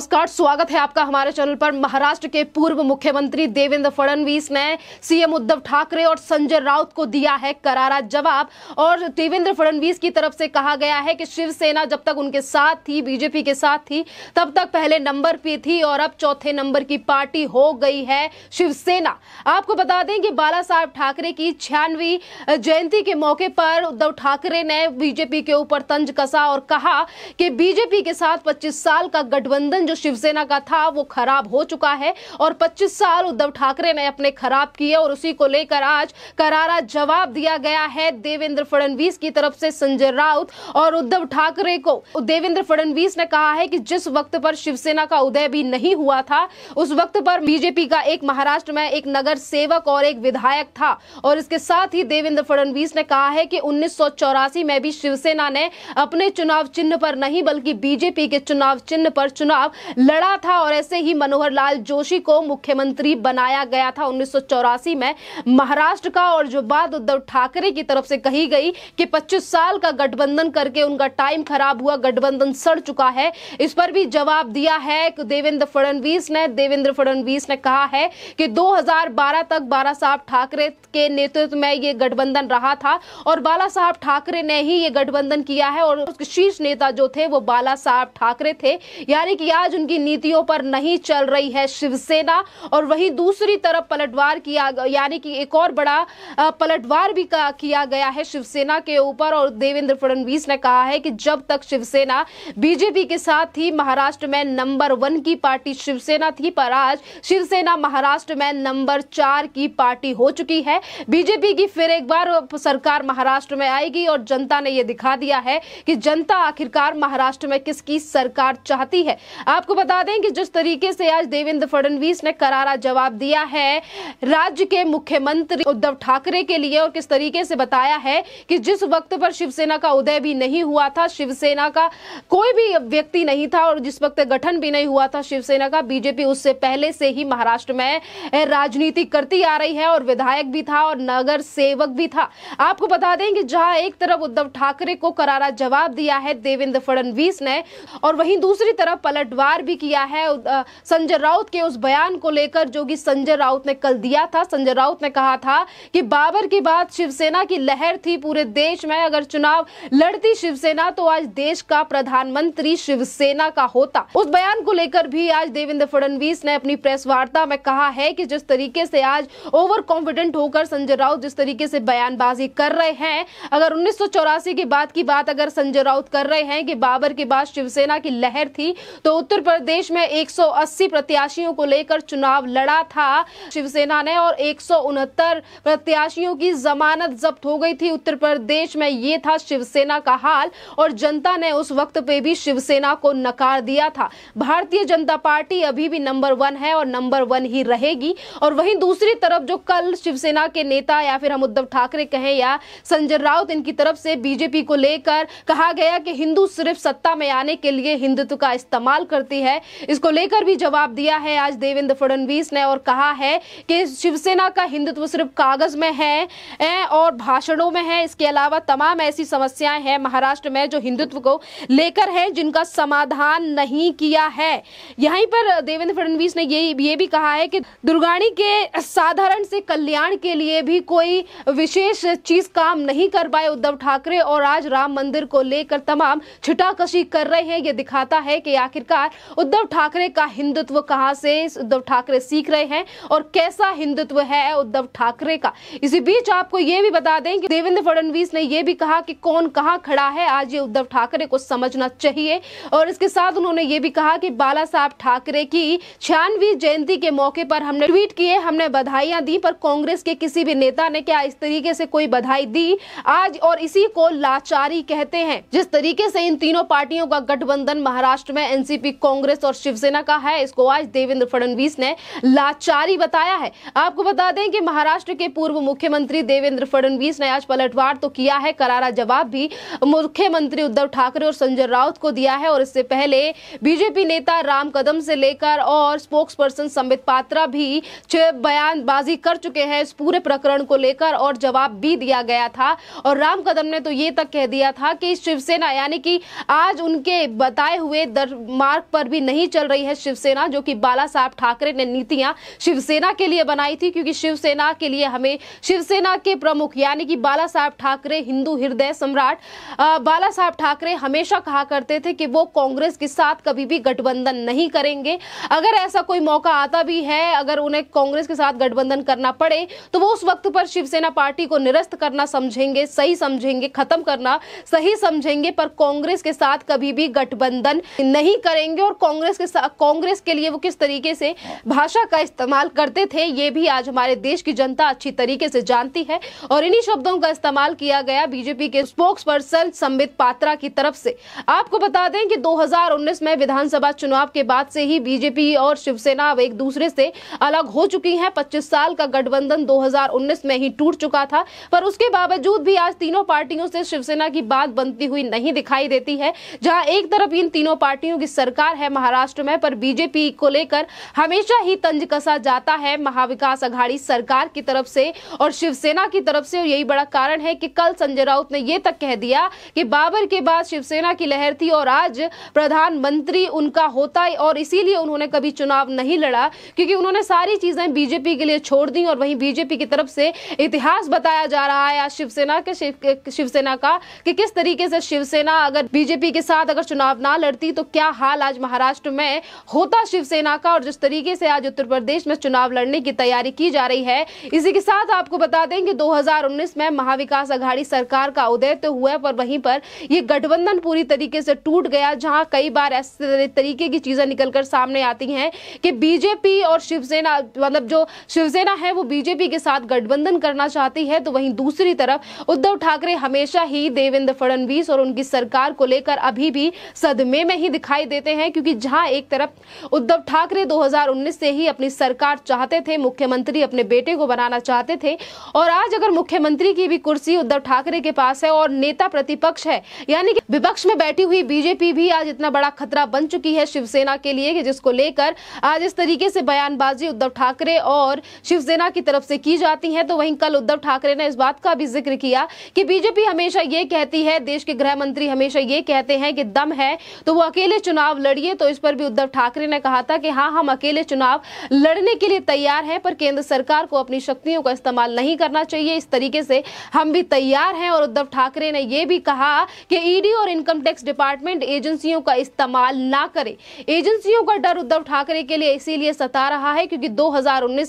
नमस्कार स्वागत है आपका हमारे चैनल पर महाराष्ट्र के पूर्व मुख्यमंत्री देवेंद्र फडणवीस ने सीएम उद्धव ठाकरे और संजय राउत को दिया है करारा जवाब और देवेंद्र फडणवीस की तरफ से कहा गया है कि शिवसेना जब तक उनके साथ थी बीजेपी के साथ थी तब तक पहले नंबर पे थी और अब चौथे नंबर की पार्टी हो गई है शिवसेना आपको बता दें कि बाला ठाकरे की छियानवी जयंती के मौके पर उद्धव ठाकरे ने बीजेपी के ऊपर तंज कसा और कहा कि बीजेपी के साथ पच्चीस साल का गठबंधन जो शिवसेना का था वो खराब हो चुका है और 25 साल उद्धव ठाकरे ने अपने खराब किए और उसी को लेकर आज करारा जवाब दिया गया है देवेंद्र फडणवीस की तरफ से संजय राउत और उद्धव ठाकरे को देवेंद्र फडणवीस ने कहा है कि जिस वक्त पर शिवसेना का उदय भी नहीं हुआ था उस वक्त पर बीजेपी का एक महाराष्ट्र में एक नगर सेवक और एक विधायक था और इसके साथ ही देवेंद्र फडणवीस ने कहा है कि उन्नीस में भी शिवसेना ने अपने चुनाव चिन्ह पर नहीं बल्कि बीजेपी के चुनाव चिन्ह पर चुनाव लड़ा था और ऐसे ही मनोहर लाल जोशी को मुख्यमंत्री बनाया गया था उन्नीस में महाराष्ट्र का और जो बात उद्धव ठाकरे की तरफ से कही गई कि 25 साल का गठबंधन करके उनका टाइम खराब हुआ गठबंधन सड़ चुका है इस पर भी जवाब दिया है कि देवेंद्र फडणवीस ने देवेंद्र फडणवीस ने कहा है कि 2012 तक बाला साहब ठाकरे के नेतृत्व में ये गठबंधन रहा था और बाला साहब ठाकरे ने ही ये गठबंधन किया है और उसके शीर्ष नेता जो थे वो बाला साहब ठाकरे थे यानी कि आज उनकी नीतियों पर नहीं चल रही है शिवसेना और वहीं दूसरी तरफ पलटवार किया यानी कि एक और बड़ा पलटवार भी किया गया है शिवसेना के ऊपर और देवेंद्र फडणवीस ने कहा है कि जब तक शिवसेना बीजेपी के साथ थी महाराष्ट्र में नंबर वन की पार्टी शिवसेना थी पर आज शिवसेना महाराष्ट्र में नंबर चार की पार्टी हो चुकी है बीजेपी की फिर एक बार सरकार महाराष्ट्र में आएगी और जनता ने यह दिखा दिया है कि जनता आखिरकार महाराष्ट्र में किसकी सरकार चाहती है आपको बता दें कि जिस तरीके से आज देवेंद्र फडणवीस ने करारा जवाब दिया है राज्य के मुख्यमंत्री उद्धव ठाकरे के लिए और किस तरीके से बताया है कि जिस वक्त पर शिवसेना का उदय भी नहीं हुआ था शिवसेना का कोई भी व्यक्ति नहीं था और जिस वक्त गठन भी नहीं हुआ था शिवसेना का बीजेपी उससे पहले से ही महाराष्ट्र में राजनीति करती आ रही है और विधायक भी था और नगर सेवक भी था आपको बता दें कि जहां एक तरफ उद्धव ठाकरे को करारा जवाब दिया है देवेंद्र फडणवीस ने और वहीं दूसरी तरफ पलट वार भी किया है संजय राउत के उस बयान को लेकर जो कि संजय राउत ने कल दिया था संजय राउत ने कहा था कि बाबर की बात शिवसेना की लहर थी पूरे देश में अगर चुनाव लड़ती शिवसेना तो आज देश का प्रधानमंत्री शिवसेना का होता उस बयान को लेकर भी आज देवेंद्र फडणवीस ने अपनी प्रेस वार्ता में कहा है कि जिस तरीके से आज ओवर कॉन्फिडेंट होकर संजय राउत जिस तरीके से बयानबाजी कर रहे हैं अगर उन्नीस की बात की बात अगर संजय राउत कर रहे हैं कि बाबर के बाद शिवसेना की लहर थी तो उत्तर प्रदेश में 180 प्रत्याशियों को लेकर चुनाव लड़ा था शिवसेना ने और एक प्रत्याशियों की जमानत जब्त हो गई थी उत्तर प्रदेश में ये था शिवसेना का हाल और जनता ने उस वक्त पे भी शिवसेना को नकार दिया था भारतीय जनता पार्टी अभी भी नंबर वन है और नंबर वन ही रहेगी और वहीं दूसरी तरफ जो कल शिवसेना के नेता या फिर हम उद्धव ठाकरे कहें या संजय राउत इनकी तरफ से बीजेपी को लेकर कहा गया कि हिंदू सिर्फ सत्ता में आने के लिए हिंदुत्व का इस्तेमाल कर करती है इसको लेकर भी जवाब दिया है आज देवेंद्र फडणवीस ने और कहा है कि शिवसेना का हिंदुत्व सिर्फ कागज में है और भाषणों में है इसके अलावा तमाम ऐसी समस्याएं हैं महाराष्ट्र में जो हिंदुत्व को लेकर है जिनका समाधान नहीं किया है यहीं पर देवेंद्र फडणवीस ने ये ये भी कहा है कि दुर्गाणी के साधारण से कल्याण के लिए भी कोई विशेष चीज काम नहीं कर पाए उद्धव ठाकरे और आज राम मंदिर को लेकर तमाम छुटाकशी कर रहे हैं ये दिखाता है कि आखिरकार सरकार उद्धव ठाकरे का हिंदुत्व कहाँ से उद्धव ठाकरे सीख रहे हैं और कैसा हिंदुत्व है उद्धव ठाकरे का इसी बीच आपको ये भी बता दें कि देवेंद्र फडणवीस ने यह भी कहा कि कौन कहाँ खड़ा है आज ये उद्धव ठाकरे को समझना चाहिए और इसके साथ उन्होंने ये भी कहा कि बाला साहब ठाकरे की छियानवी जयंती के मौके पर हमने ट्वीट किए हमने बधाइयां दी पर कांग्रेस के किसी भी नेता ने क्या इस तरीके से कोई बधाई दी आज और इसी को लाचारी कहते हैं जिस तरीके से इन तीनों पार्टियों का गठबंधन महाराष्ट्र में एनसीपी कांग्रेस और शिवसेना का है इसको आज देवेंद्र फडणवीस ने लाचारी बताया है आपको बता दें कि महाराष्ट्र के पूर्व मुख्यमंत्री देवेंद्र फडणवीस ने आज पलटवार तो किया है करारा जवाब भी मुख्यमंत्री उद्धव ठाकरे और संजय राउत को दिया है और इससे पहले बीजेपी नेता राम कदम से लेकर और स्पोक्स पर्सन संबित पात्रा भी बयानबाजी कर चुके हैं इस पूरे प्रकरण को लेकर और जवाब भी दिया गया था और राम कदम ने तो ये तक कह दिया था कि शिवसेना यानी कि आज उनके बताए हुए मार्ग पर भी नहीं चल रही है शिवसेना जो कि बाला साहब ठाकरे ने नीतियां शिवसेना के लिए बनाई थी क्योंकि शिवसेना के लिए हमें शिवसेना के प्रमुख यानी कि बाला साहब ठाकरे हिंदू हृदय सम्राट बाला साहब ठाकरे हमेशा कहा करते थे कि वो कांग्रेस के साथ कभी भी गठबंधन नहीं करेंगे अगर ऐसा कोई मौका आता भी है अगर उन्हें कांग्रेस के साथ गठबंधन करना पड़े तो वो उस वक्त पर शिवसेना पार्टी को निरस्त करना समझेंगे सही समझेंगे खत्म करना सही समझेंगे पर कांग्रेस के साथ कभी भी गठबंधन नहीं करेंगे लगे और कांग्रेस के साथ कांग्रेस के लिए वो किस तरीके से भाषा का इस्तेमाल करते थे ये भी आज हमारे देश की जनता अच्छी तरीके से जानती है और इन्हीं शब्दों का इस्तेमाल किया गया बीजेपी के स्पोक्स पर्सन संबित पात्रा की तरफ से आपको बता दें कि 2019 में विधानसभा चुनाव के बाद से ही बीजेपी और शिवसेना अब एक दूसरे से अलग हो चुकी है पच्चीस साल का गठबंधन दो में ही टूट चुका था पर उसके बावजूद भी आज तीनों पार्टियों से शिवसेना की बात बनती हुई नहीं दिखाई देती है जहां एक तरफ इन तीनों पार्टियों की सरकार सरकार है महाराष्ट्र में पर बीजेपी को लेकर हमेशा ही तंज कसा जाता है महाविकास अघाड़ी सरकार की तरफ से और शिवसेना की तरफ से यही बड़ा कारण है कि कल संजय राउत ने यह तक कह दिया कि बाबर के बाद शिवसेना की लहर थी और आज प्रधानमंत्री उनका होता है और इसीलिए उन्होंने कभी चुनाव नहीं लड़ा क्योंकि उन्होंने सारी चीजें बीजेपी के लिए छोड़ दी और वहीं बीजेपी की तरफ से इतिहास बताया जा रहा है आज शिवसेना के शिवसेना का कि किस तरीके से शिवसेना अगर बीजेपी के साथ अगर चुनाव ना लड़ती तो क्या हाल आज महाराष्ट्र में होता शिवसेना का और जिस तरीके से आज उत्तर प्रदेश में चुनाव लड़ने की तैयारी की जा रही है इसी के साथ आपको बता दें कि 2019 में महाविकास अघाड़ी सरकार का उदय तो हुआ पर वहीं पर यह गठबंधन पूरी तरीके से टूट गया जहां कई बार ऐसे तरीके की चीजें निकलकर सामने आती हैं कि बीजेपी और शिवसेना मतलब जो शिवसेना है वो बीजेपी के साथ गठबंधन करना चाहती है तो वहीं दूसरी तरफ उद्धव ठाकरे हमेशा ही देवेंद्र फडणवीस और उनकी सरकार को लेकर अभी भी सदमे में ही दिखाई देते हैं हैं क्योंकि जहां एक तरफ उद्धव ठाकरे 2019 से ही अपनी सरकार चाहते थे मुख्यमंत्री अपने बेटे को बनाना चाहते थे और आज अगर मुख्यमंत्री की भी कुर्सी उद्धव ठाकरे के पास है और नेता प्रतिपक्ष है यानी कि विपक्ष में बैठी हुई बीजेपी भी आज इतना बड़ा खतरा बन चुकी है शिवसेना के लिए कि जिसको लेकर आज इस तरीके से बयानबाजी उद्धव ठाकरे और शिवसेना की तरफ से की जाती है तो वहीं कल उद्धव ठाकरे ने इस बात का भी जिक्र किया कि बीजेपी हमेशा ये कहती है देश के गृह मंत्री हमेशा ये कहते हैं कि दम है तो वो अकेले चुनाव लड़ लड़िए तो इस पर भी उद्धव ठाकरे ने कहा था कि हाँ हम अकेले चुनाव लड़ने के लिए तैयार हैं पर केंद्र सरकार को अपनी शक्तियों का इस्तेमाल नहीं करना चाहिए इस तरीके से हम भी तैयार हैं और उद्धव ठाकरे ने यह भी कहा कि ईडी और इनकम टैक्स डिपार्टमेंट एजेंसियों का इस्तेमाल ना करे एजेंसियों का डर उद्धव ठाकरे के लिए इसीलिए सता रहा है क्योंकि दो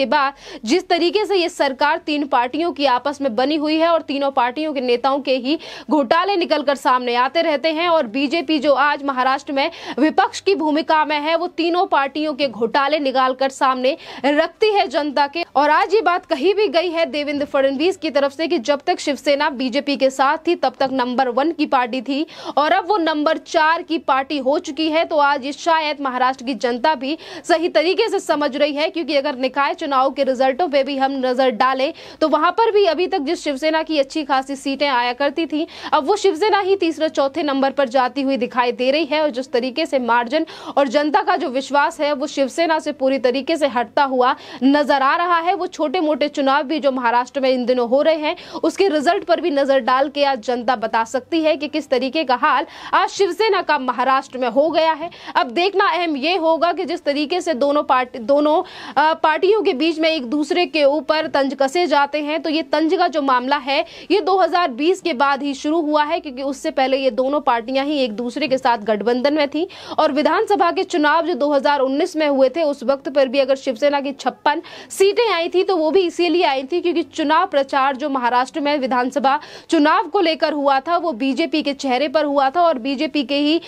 के बाद जिस तरीके से ये सरकार तीन पार्टियों की आपस में बनी हुई है और तीनों पार्टियों के नेताओं के ही घोटाले निकलकर सामने आते रहते हैं और बीजेपी जो आज महाराष्ट्र में विपक्ष विपक्ष की भूमिका में है वो तीनों पार्टियों के घोटाले निकाल कर सामने रखती है जनता के और आज ये बात कही भी गई है देवेंद्र फडणवीस की तरफ से कि जब तक शिवसेना बीजेपी के साथ थी तब तक नंबर वन की पार्टी थी और अब वो नंबर चार की पार्टी हो चुकी है तो आज शायद महाराष्ट्र की जनता भी सही तरीके से समझ रही है क्योंकि अगर निकाय चुनाव के रिजल्टों पर भी हम नजर डालें तो वहां पर भी अभी तक जिस शिवसेना की अच्छी खासी सीटें आया करती थी अब वो शिवसेना ही तीसरे चौथे नंबर पर जाती हुई दिखाई दे रही है और जिस तरीके से मार्जिन और जनता का जो विश्वास है वो शिवसेना से पूरी तरीके से हटता हुआ नजर आ रहा है वो छोटे मोटे चुनाव भी जो महाराष्ट्र में इन दिनों हो रहे हैं उसके रिजल्ट पर भी नजर डाल के आज जनता बता सकती है कि किस तरीके का हाल आज शिवसेना का महाराष्ट्र में हो गया है अब देखना अहम ये होगा कि जिस तरीके से दोनों पार्टी दोनों पार्टियों के बीच में एक दूसरे के ऊपर तंज कसे जाते हैं तो ये तंज का जो मामला है ये 2020 के बाद ही शुरू हुआ है क्योंकि उससे पहले ये दोनों पार्टियां ही एक दूसरे के साथ गठबंधन में थी और और विधानसभा के चुनाव जो 2019 में हुए थे उस वक्त पर भी अगर शिवसेना की छप्पन सीटें आई थी तो वो भी इसीलिए आई थी क्योंकि चुनाव प्रचार जो महाराष्ट्र में विधानसभा चुनाव को लेकर हुआ था वो बीजेपी के चेहरे पर हुआ था और बीजेपी के ही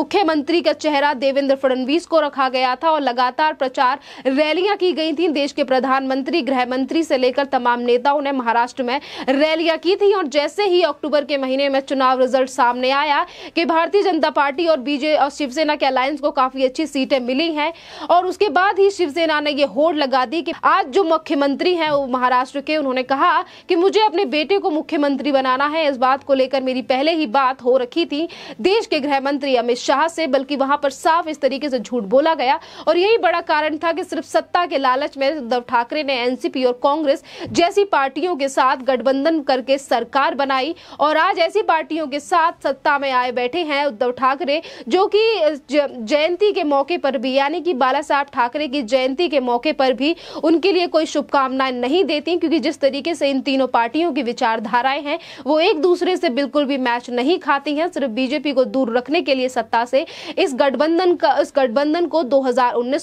मुख्यमंत्री का चेहरा देवेंद्र फडणवीस को रखा गया था और लगातार प्रचार रैलियां की गई थी देश के प्रधानमंत्री गृह मंत्री से लेकर तमाम नेताओं ने महाराष्ट्र में रैलियां की थी और जैसे ही अक्टूबर के महीने में चुनाव रिजल्ट सामने आया कि भारतीय जनता पार्टी और बीजेपी और शिवसेना शिवसेना के अलायंस को काफी अच्छी सीटें मिली हैं और उसके बाद ही शिवसेना ने ये होड़ लगा दी कि आज जो मुख्यमंत्री हैं वो महाराष्ट्र के उन्होंने कहा कि मुझे अपने बेटे को मुख्यमंत्री बनाना है इस बात को लेकर मेरी पहले ही बात हो रखी थी देश के गृह मंत्री अमित शाह से बल्कि वहां पर साफ इस तरीके से झूठ बोला गया और यही बड़ा कारण था कि सिर्फ सत्ता के लालच में उद्धव ठाकरे ने एनसीपी और कांग्रेस जैसी पार्टियों के साथ गठबंधन करके सरकार बनाई और आज ऐसी पार्टियों के साथ सत्ता में आए बैठे हैं उद्धव ठाकरे जो कि जयंती के मौके पर भी यानी कि बाला साहब ठाकरे की जयंती के मौके पर भी उनके लिए कोई शुभकामनाएं नहीं देती क्योंकि जिस तरीके से इन तीनों पार्टियों की विचारधाराएं हैं वो एक दूसरे से बिल्कुल भी मैच नहीं खाती हैं सिर्फ बीजेपी को दूर रखने के लिए सत्ता से इस गठबंधन का इस गठबंधन को दो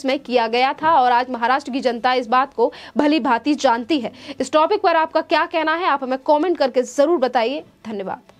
में किया गया था और आज महाराष्ट्र की जनता इस बात को भली भांति जानती है इस टॉपिक पर आपका क्या कहना है आप हमें कॉमेंट करके जरूर बताइए धन्यवाद